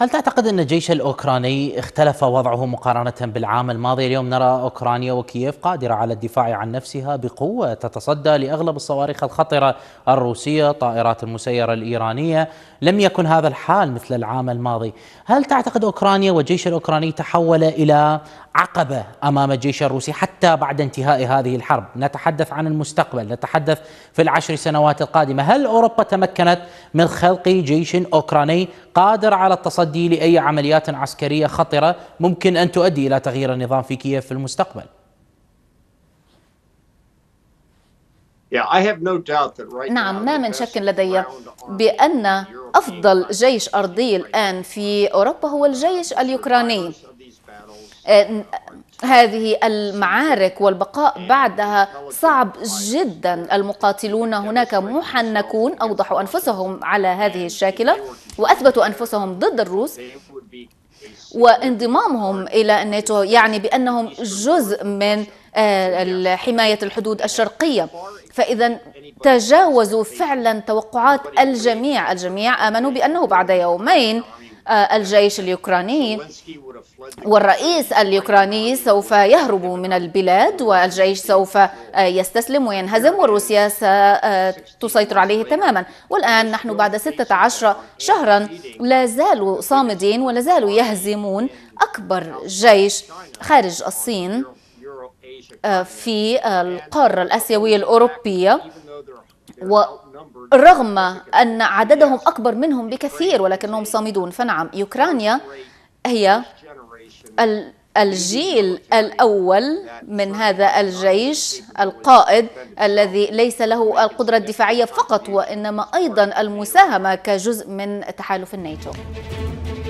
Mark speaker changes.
Speaker 1: هل تعتقد أن الجيش الأوكراني اختلف وضعه مقارنة بالعام الماضي اليوم نرى أوكرانيا وكييف قادرة على الدفاع عن نفسها بقوة تتصدى لأغلب الصواريخ الخطرة الروسية طائرات المسيرة الإيرانية لم يكن هذا الحال مثل العام الماضي هل تعتقد أوكرانيا والجيش الأوكراني تحول إلى عقبة أمام الجيش الروسي حتى بعد انتهاء هذه الحرب نتحدث عن المستقبل نتحدث في العشر سنوات القادمة هل أوروبا تمكنت من خلق جيش أوكراني قادر على التصدي التصدي لاي عمليات عسكريه خطره ممكن ان تؤدي الى تغيير النظام في كييف في المستقبل.
Speaker 2: نعم ما من شك لدي بان افضل جيش ارضي الان في اوروبا هو الجيش اليوكراني هذه المعارك والبقاء بعدها صعب جدا المقاتلون هناك محنكون أوضحوا أنفسهم على هذه الشاكلة وأثبتوا أنفسهم ضد الروس وانضمامهم إلى الناتو يعني بأنهم جزء من آه، حماية الحدود الشرقية فإذا تجاوزوا فعلا توقعات الجميع الجميع آمنوا بأنه بعد يومين آه، الجيش الاوكراني والرئيس الاوكراني سوف يهرب من البلاد والجيش سوف آه، يستسلم وينهزم وروسيا ستسيطر آه، عليه تماما والآن نحن بعد 16 شهرا لا زالوا صامدين ولا زالوا يهزمون أكبر جيش خارج الصين في القارة الآسيوية الأوروبية ورغم أن عددهم أكبر منهم بكثير ولكنهم صامدون فنعم أوكرانيا هي الجيل الأول من هذا الجيش القائد الذي ليس له القدرة الدفاعية فقط وإنما أيضا المساهمة كجزء من تحالف الناتو